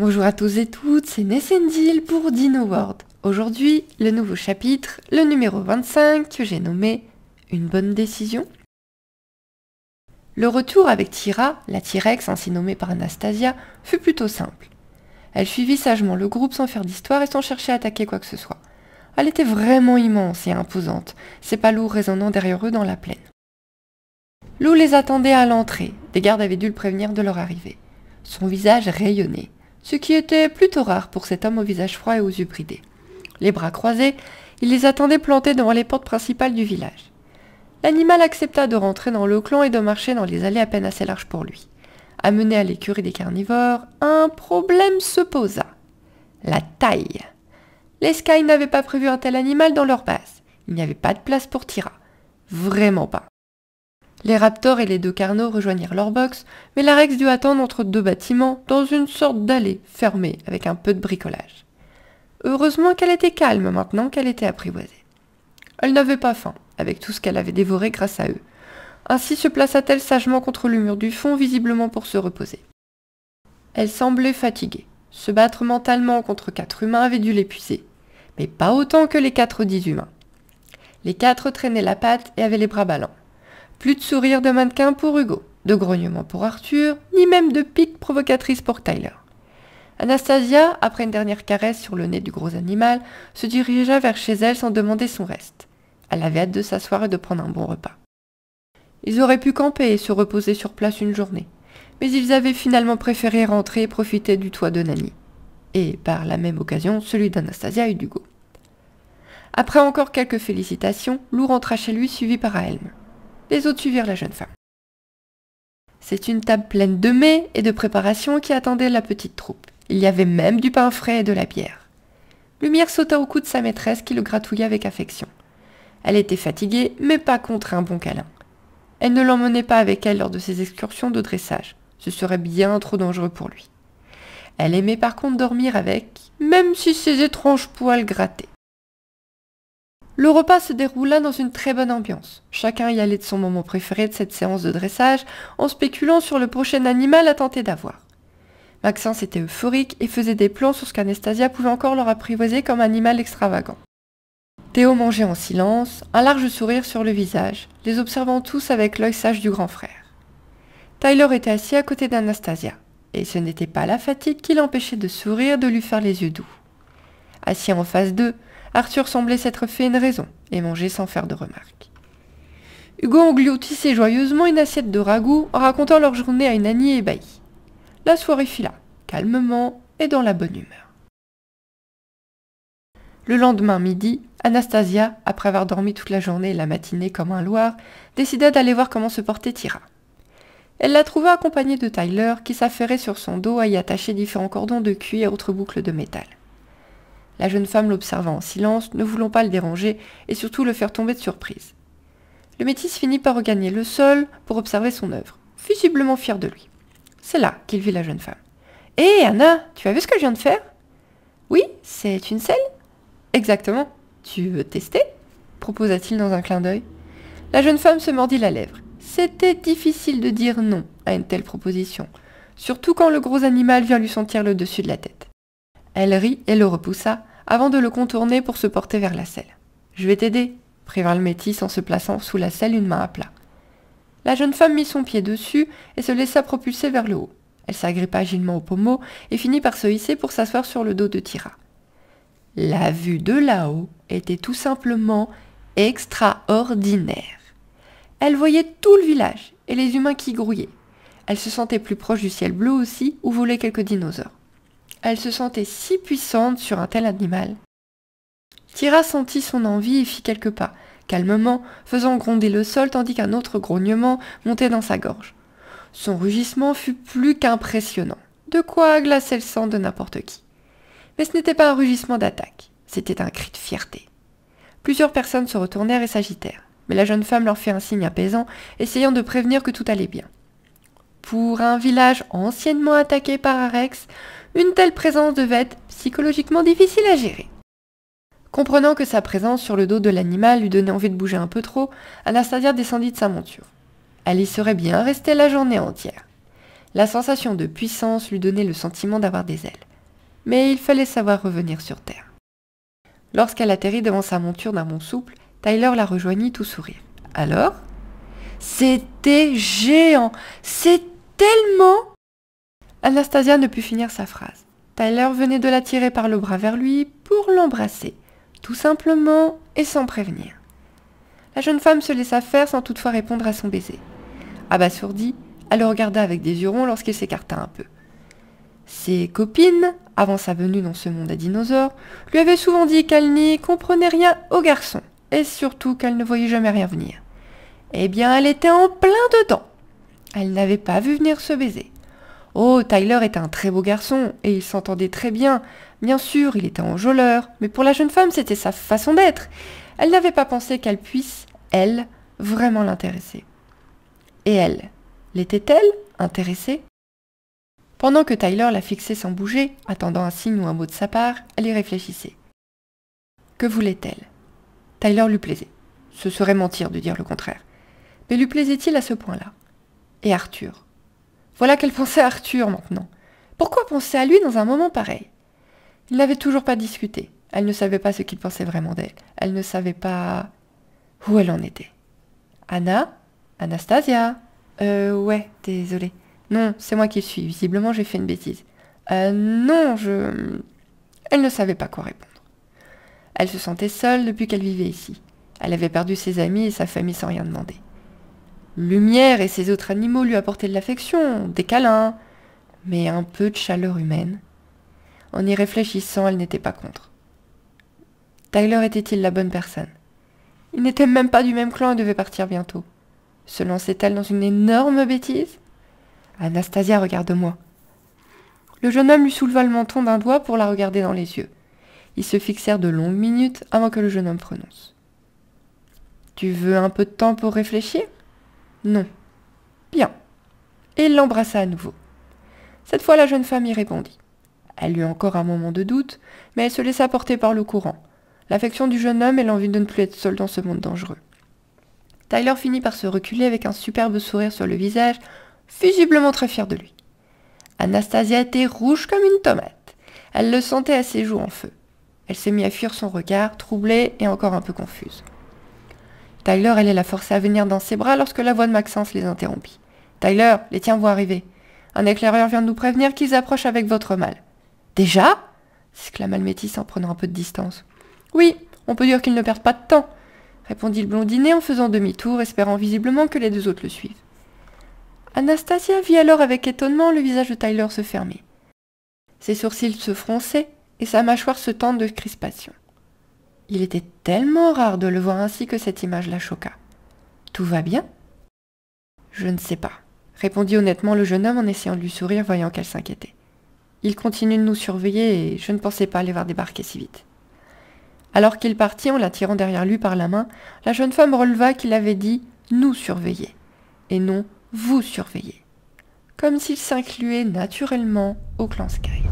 Bonjour à tous et toutes, c'est Nessendil pour Dino World. Aujourd'hui, le nouveau chapitre, le numéro 25, que j'ai nommé Une bonne décision. Le retour avec Tira, la T-Rex ainsi nommée par Anastasia, fut plutôt simple. Elle suivit sagement le groupe sans faire d'histoire et sans chercher à attaquer quoi que ce soit. Elle était vraiment immense et imposante, ses lourds résonnant derrière eux dans la plaine. Lou les attendait à l'entrée, des gardes avaient dû le prévenir de leur arrivée. Son visage rayonnait ce qui était plutôt rare pour cet homme au visage froid et aux yeux bridés. Les bras croisés, il les attendait plantés devant les portes principales du village. L'animal accepta de rentrer dans le clan et de marcher dans les allées à peine assez larges pour lui. Amené à l'écurie des carnivores, un problème se posa. La taille. Les Sky n'avaient pas prévu un tel animal dans leur base. Il n'y avait pas de place pour Tira. Vraiment pas. Les Raptors et les deux Carnots rejoignirent leur box, mais la Rex dut attendre entre deux bâtiments dans une sorte d'allée fermée avec un peu de bricolage. Heureusement qu'elle était calme maintenant qu'elle était apprivoisée. Elle n'avait pas faim, avec tout ce qu'elle avait dévoré grâce à eux. Ainsi se plaça-t-elle sagement contre le mur du fond, visiblement pour se reposer. Elle semblait fatiguée. Se battre mentalement contre quatre humains avait dû l'épuiser, mais pas autant que les quatre dix humains. Les quatre traînaient la patte et avaient les bras ballants. Plus de sourire de mannequin pour Hugo, de grognement pour Arthur, ni même de pique provocatrice pour Tyler. Anastasia, après une dernière caresse sur le nez du gros animal, se dirigea vers chez elle sans demander son reste. Elle avait hâte de s'asseoir et de prendre un bon repas. Ils auraient pu camper et se reposer sur place une journée, mais ils avaient finalement préféré rentrer et profiter du toit de Nanny, et par la même occasion celui d'Anastasia et d'Hugo. Après encore quelques félicitations, Lou rentra chez lui suivi par Helm les autres suivirent la jeune femme. C'est une table pleine de mets et de préparations qui attendait la petite troupe. Il y avait même du pain frais et de la bière. Lumière sauta au cou de sa maîtresse qui le gratouilla avec affection. Elle était fatiguée, mais pas contre un bon câlin. Elle ne l'emmenait pas avec elle lors de ses excursions de dressage. Ce serait bien trop dangereux pour lui. Elle aimait par contre dormir avec, même si ses étranges poils grattaient. Le repas se déroula dans une très bonne ambiance. Chacun y allait de son moment préféré de cette séance de dressage en spéculant sur le prochain animal à tenter d'avoir. Maxence était euphorique et faisait des plans sur ce qu'Anastasia pouvait encore leur apprivoiser comme animal extravagant. Théo mangeait en silence, un large sourire sur le visage, les observant tous avec l'œil sage du grand frère. Tyler était assis à côté d'Anastasia, et ce n'était pas la fatigue qui l'empêchait de sourire, de lui faire les yeux doux. Assis en face d'eux, Arthur semblait s'être fait une raison et mangeait sans faire de remarques. Hugo engloutissait joyeusement une assiette de ragoût en racontant leur journée à une Annie ébahie. La soirée fila, calmement et dans la bonne humeur. Le lendemain midi, Anastasia, après avoir dormi toute la journée et la matinée comme un loir, décida d'aller voir comment se portait Tira. Elle la trouva accompagnée de Tyler, qui s'affairait sur son dos à y attacher différents cordons de cuir et autres boucles de métal. La jeune femme l'observa en silence, ne voulant pas le déranger et surtout le faire tomber de surprise. Le métis finit par regagner le sol pour observer son œuvre, fusiblement fier de lui. C'est là qu'il vit la jeune femme. Hé eh, Anna, tu as vu ce que je viens de faire Oui, c'est une selle Exactement. Tu veux tester proposa-t-il dans un clin d'œil. La jeune femme se mordit la lèvre. C'était difficile de dire non à une telle proposition, surtout quand le gros animal vient lui sentir le dessus de la tête. Elle rit et le repoussa, avant de le contourner pour se porter vers la selle. Je vais t'aider, prévint le métis en se plaçant sous la selle une main à plat. La jeune femme mit son pied dessus et se laissa propulser vers le haut. Elle s'agrippa agilement au pommeau et finit par se hisser pour s'asseoir sur le dos de Tira. La vue de là-haut était tout simplement extraordinaire. Elle voyait tout le village et les humains qui grouillaient. Elle se sentait plus proche du ciel bleu aussi où volaient quelques dinosaures. Elle se sentait si puissante sur un tel animal. Tira sentit son envie et fit quelques pas, calmement, faisant gronder le sol tandis qu'un autre grognement montait dans sa gorge. Son rugissement fut plus qu'impressionnant, de quoi glacer le sang de n'importe qui. Mais ce n'était pas un rugissement d'attaque, c'était un cri de fierté. Plusieurs personnes se retournèrent et s'agitèrent, mais la jeune femme leur fit un signe apaisant, essayant de prévenir que tout allait bien. Pour un village anciennement attaqué par Arex, une telle présence devait être psychologiquement difficile à gérer. Comprenant que sa présence sur le dos de l'animal lui donnait envie de bouger un peu trop, Anastasia descendit de sa monture. Elle y serait bien restée la journée entière. La sensation de puissance lui donnait le sentiment d'avoir des ailes. Mais il fallait savoir revenir sur Terre. Lorsqu'elle atterrit devant sa monture d'un mont souple, Tyler la rejoignit tout sourire. Alors C'était géant C'est tellement Anastasia ne put finir sa phrase. Tyler venait de la tirer par le bras vers lui pour l'embrasser, tout simplement et sans prévenir. La jeune femme se laissa faire sans toutefois répondre à son baiser. Abasourdie, elle le regarda avec des yeux ronds lorsqu'il s'écarta un peu. Ses copines, avant sa venue dans ce monde à dinosaures, lui avaient souvent dit qu'elle n'y comprenait rien aux garçons, et surtout qu'elle ne voyait jamais rien venir. Eh bien, elle était en plein dedans. Elle n'avait pas vu venir ce baiser. Oh, Tyler était un très beau garçon, et il s'entendait très bien. Bien sûr, il était enjôleur, mais pour la jeune femme, c'était sa façon d'être. Elle n'avait pas pensé qu'elle puisse, elle, vraiment l'intéresser. Et elle, l'était-elle intéressée Pendant que Tyler la fixait sans bouger, attendant un signe ou un mot de sa part, elle y réfléchissait. Que voulait-elle Tyler lui plaisait. Ce serait mentir de dire le contraire. Mais lui plaisait-il à ce point-là Et Arthur voilà qu'elle pensait à Arthur maintenant. Pourquoi penser à lui dans un moment pareil Il n'avait toujours pas discuté. Elle ne savait pas ce qu'il pensait vraiment d'elle. Elle ne savait pas où elle en était. Anna Anastasia Euh, ouais, désolée. Non, c'est moi qui le suis. Visiblement, j'ai fait une bêtise. Euh, non, je... Elle ne savait pas quoi répondre. Elle se sentait seule depuis qu'elle vivait ici. Elle avait perdu ses amis et sa famille sans rien demander. Lumière et ses autres animaux lui apportaient de l'affection, des câlins, mais un peu de chaleur humaine. En y réfléchissant, elle n'était pas contre. Tyler était-il la bonne personne Il n'était même pas du même clan et devait partir bientôt. Se lançait-elle dans une énorme bêtise Anastasia, regarde-moi. Le jeune homme lui souleva le menton d'un doigt pour la regarder dans les yeux. Ils se fixèrent de longues minutes avant que le jeune homme prononce. Tu veux un peu de temps pour réfléchir non. Bien. Et il l'embrassa à nouveau. Cette fois la jeune femme y répondit. Elle eut encore un moment de doute, mais elle se laissa porter par le courant, l'affection du jeune homme et l'envie de ne plus être seule dans ce monde dangereux. Tyler finit par se reculer avec un superbe sourire sur le visage, fusiblement très fier de lui. Anastasia était rouge comme une tomate. Elle le sentait à ses joues en feu. Elle s'est mit à fuir son regard, troublée et encore un peu confuse. Tyler allait la forcer à venir dans ses bras lorsque la voix de Maxence les interrompit. Tyler, les tiens vont arriver. Un éclaireur vient de nous prévenir qu'ils approchent avec votre mal. Déjà s'exclama le métis en prenant un peu de distance. Oui, on peut dire qu'ils ne perdent pas de temps, répondit le blondinet en faisant demi-tour, espérant visiblement que les deux autres le suivent. Anastasia vit alors avec étonnement le visage de Tyler se fermer. Ses sourcils se fronçaient et sa mâchoire se tendre de crispation. Il était tellement rare de le voir ainsi que cette image la choqua. Tout va bien Je ne sais pas, répondit honnêtement le jeune homme en essayant de lui sourire, voyant qu'elle s'inquiétait. Il continue de nous surveiller et je ne pensais pas les voir débarquer si vite. Alors qu'il partit en l'attirant derrière lui par la main, la jeune femme releva qu'il avait dit nous surveiller et non vous surveiller, comme s'il s'incluait naturellement au clan Sky.